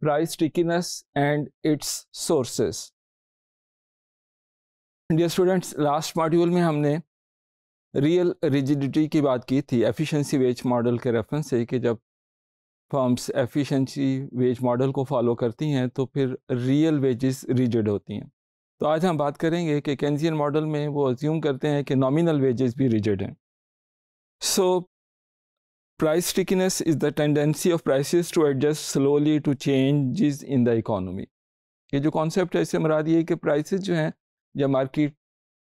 price stickiness and its sources. Dear students last module में हमने real rigidity की बात की थी एफिशिएंसी वेज मॉडल के रेफरेंस से कि जब फर्म्स एफिशिएंसी वेज मॉडल को फॉलो करती हैं तो फिर रियल वेजेस रिजिड होती हैं तो आज हम बात करेंगे कि कैंजियन मॉडल में वो अज्यूम करते हैं कि नॉमिनल वेजेस भी रिजिड हैं सो Price stickiness is the tendency of prices to adjust slowly to changes in the economy. ये जो कॉन्सेप्ट है इससे मरा दिए कि प्राइसेस जो हैं जब मार्केट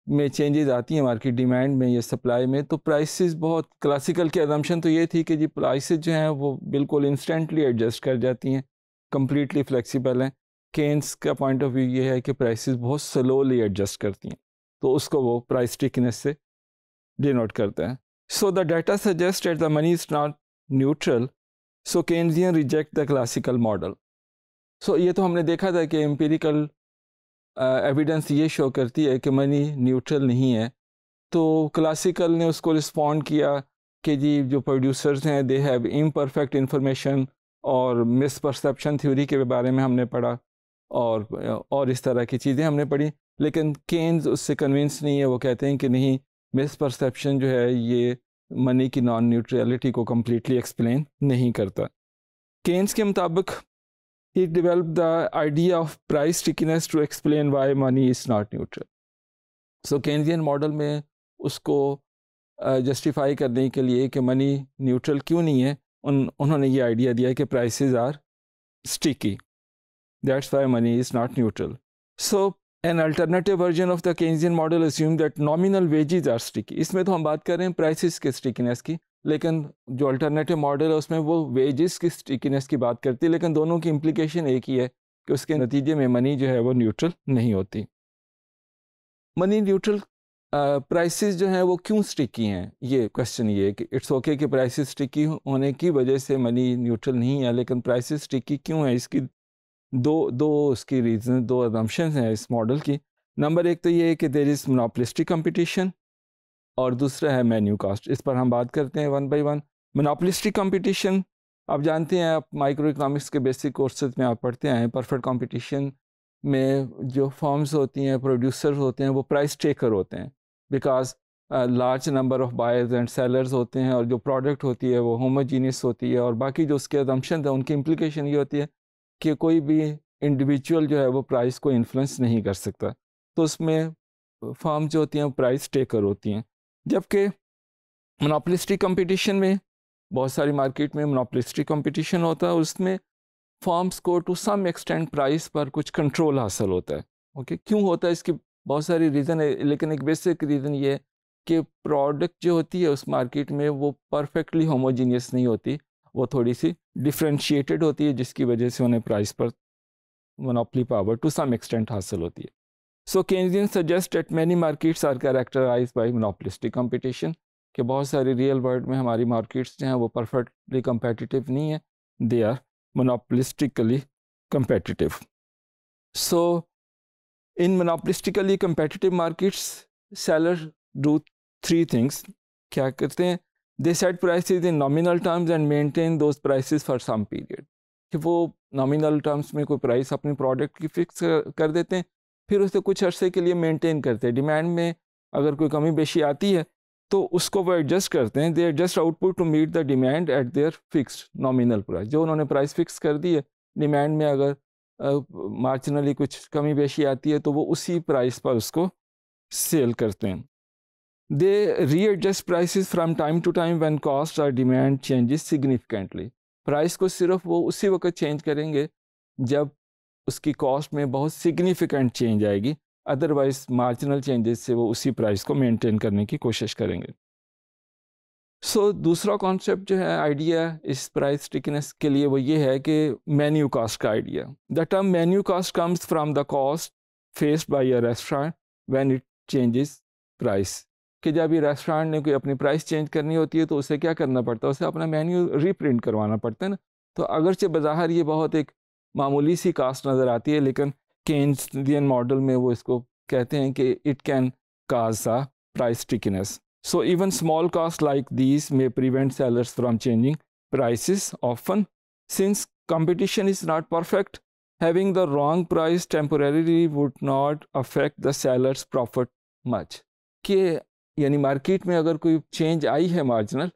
में चेंजेज़ आती हैं मार्केट डिमांड में या सप्लाई में तो प्राइसेस बहुत क्लासिकल की एजम्पन तो ये थी कि जी प्राइसेस जो हैं वो बिल्कुल इंस्टेंटली एडजस्ट कर जाती हैं कम्प्लीटली फ्लेक्सिबल हैं केन्स का पॉइंट ऑफ व्यू ये है कि प्राइसेस बहुत स्लोली एडजस्ट करती हैं तो उसको वो प्राइस टिकनेस से डिनोट करते हैं So the data suggests that the money is not neutral. So Keynesian reject the classical model. So ये तो हमने देखा था कि empirical uh, evidence ये show करती है कि money neutral नहीं है तो classical ने उसको respond किया कि जी जो producers हैं they have imperfect information और misperception theory के बारे में हमने पढ़ा और और इस तरह की चीज़ें हमने पढ़ी लेकिन केन्स उससे कन्विंस नहीं है वो कहते हैं कि नहीं मिसपरसेप्शन जो है ये मनी की नॉन न्यूट्रलिटी को कम्प्लीटली एक्सप्लेन नहीं करता केन्स के मुताबिक he developed the idea of price stickiness to explain why money is not neutral. So Keynesian model में उसको जस्टिफाई uh, करने के लिए कि मनी न्यूट्रल क्यों नहीं है उन उन्होंने ये आइडिया दिया कि prices are sticky that's why money is not neutral so an alternative version of the Keynesian model assume that nominal wages are sticky इसमें तो हम बात कर रहे हैं प्राइसिस के स्टिकीनेस की लेकिन जो अल्टरनेटिव मॉडल है उसमें वो वेजेस की स्टिकीनेस की बात करती है लेकिन दोनों की इम्प्लीकेशन एक ही है कि उसके नतीजे में मनी जो है वो न्यूट्रल नहीं होती मनी न्यूट्रल प्राइसेस जो हैं वो क्यों स्टिकी हैं ये क्वेश्चन ये कि इट्स ओके कि प्राइसेस स्टिकी होने की वजह से मनी न्यूट्रल नहीं है लेकिन प्राइसेस स्टिकी क्यों है इसकी दो दो उसकी रीज़न दो एजम्पन हैं इस मॉडल की नंबर एक तो ये है कि देर इज़ मोनोपलिस्टिक कंपटीशन और दूसरा है मेन्यू कास्ट इस पर हम बात करते हैं one by one monopolistic competition आप जानते हैं आप माइक्रो इकनॉमिक्स के बेसिक कोर्सेज में आप पढ़ते आए हैं परफेक्ट कॉम्पिटिशन में जो फॉर्म्स होती हैं प्रोड्यूसर्स होते हैं वो प्राइस टेकर होते हैं because large number of buyers and sellers होते हैं और जो प्रोडक्ट होती है वो होमोजीनियस होती है और बाकी जो उसके अदम्पन है उनकी इम्प्लीकेशन ये होती है कि कोई भी इंडिविजुअल जो है वो प्राइस को इन्फ्लुएंस नहीं कर सकता तो उसमें फर्म जो होती हैं वो प्राइस टेकर होती हैं जबकि मोनोपलिस्टिक कंपटीशन में बहुत सारी मार्केट में मोनोपलिस्टिक कंपटीशन होता है उसमें फॉर्म्स को टू सम एक्सटेंड प्राइस पर कुछ कंट्रोल हासिल होता है ओके क्यों होता है इसकी बहुत सारी रीज़न है लेकिन एक बेसिक रीज़न ये है कि प्रोडक्ट जो होती है उस मार्केट में वो परफेक्टली होमोजीनियस नहीं होती वो थोड़ी सी डिफ्रेंशिएटेड होती है जिसकी वजह से उन्हें प्राइस पर monopoly power to some extent हासिल होती है so Keynesian suggest at many markets are characterize by monopolistic competition कि बहुत सारी रियल वर्ल्ड में हमारी मार्केट्स जो हैं वो परफेक्टली कम्पटिटिव नहीं है they are monopolistically competitive so in monopolistically competitive markets seller do three things क्या करते हैं they set prices in nominal terms and maintain those prices for some period कि वो नॉमिनल टर्म्स में कोई प्राइस अपने प्रोडक्ट की फिक्स कर देते हैं फिर उसे कुछ अर्से के लिए मेंटेन करते हैं डिमांड में अगर कोई कमी बेशी आती है तो उसको वो एडजस्ट करते हैं they adjust output to meet the demand at their fixed nominal price जो उन्होंने प्राइस फिक्स कर दी है डिमांड में अगर मार्जिनली कुछ कमी बेशी आती है तो वो उसी प्राइस पर उसको सेल करते हैं They readjust prices from time to time when cost or demand changes significantly. Price को सिर्फ वो उसी वक्त चेंज करेंगे जब उसकी कॉस्ट में बहुत सिग्निफिकेंट चेंज आएगी अदरवाइज मार्जिनल चेंजेस से वो उसी प्राइस को मेंटेन करने की कोशिश करेंगे सो so, दूसरा कॉन्सेप्ट जो है आइडिया इस प्राइस स्टिकनेस के लिए वो ये है कि मेन्यू कास्ट का idea the term menu cost comes from the cost faced by a restaurant when it changes price कि जब भी रेस्टोरेंट ने कोई अपनी प्राइस चेंज करनी होती है तो उसे क्या करना पड़ता है उसे अपना मेन्यू रीप्रिंट करवाना पड़ता है ना तो अगरचे बाहर ये बहुत एक मामूली सी कास्ट नज़र आती है लेकिन केन्जियन मॉडल में वो इसको कहते हैं कि it can cause the price stickiness so even small cost like this may prevent sellers from changing price often since competition is not perfect having the wrong price temporarily would not affect the sellers profit much कि यानी market में अगर कोई change आई है marginal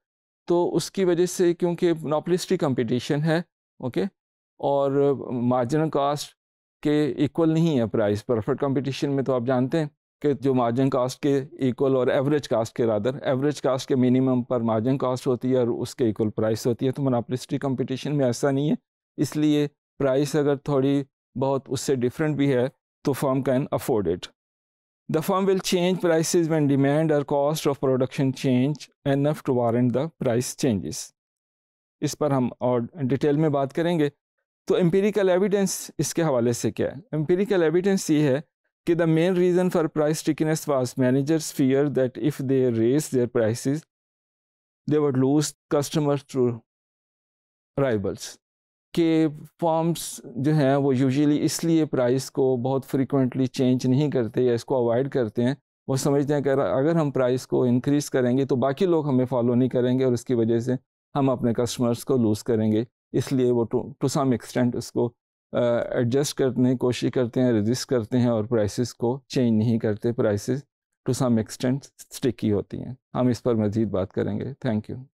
तो उसकी वजह से क्योंकि नॉपलिस्टी कंपटीशन है ओके और मार्जिनल कास्ट के इक्वल नहीं है प्राइस परफेक्ट कंपटीशन में तो आप जानते हैं कि जो मार्जिन कास्ट के इक्वल और एवरेज कास्ट के रादर एवरेज कास्ट के मिनिमम पर मार्जिन कास्ट होती है और उसके इक्वल प्राइस होती है तो मोनापलिस्टी कंपटीशन में ऐसा नहीं है इसलिए प्राइस अगर थोड़ी बहुत उससे डिफरेंट भी है तो firm can afford it The firm will change prices when demand or cost of production change enough to warrant the price changes. इस पर हम और डिटेल में बात करेंगे तो एम्पेरिकल एविडेंस इसके हवाले से क्या है एम्पेरिकल एविडेंस ये है कि the main reason for price stickiness was managers fear that if they raise their prices they would lose customer through rivals कि फॉर्म्स जो हैं वो यूजुअली इसलिए प्राइस को बहुत फ्रीक्वेंटली चेंज नहीं करते या इसको अवॉइड करते हैं वो समझते हैं कि अगर हम प्राइस को इनक्रीज़ करेंगे तो बाकी लोग हमें फॉलो नहीं करेंगे और उसकी वजह से हम अपने कस्टमर्स को लूज़ करेंगे इसलिए वो टू टू सम एक्सटेंट उसको एडजस्ट करने की कोशिश करते हैं रजिस्ट करते हैं और प्राइसेस को चेंज नहीं करते prices to some extent sticky होती हैं हम इस पर मज़ीद बात करेंगे थैंक यू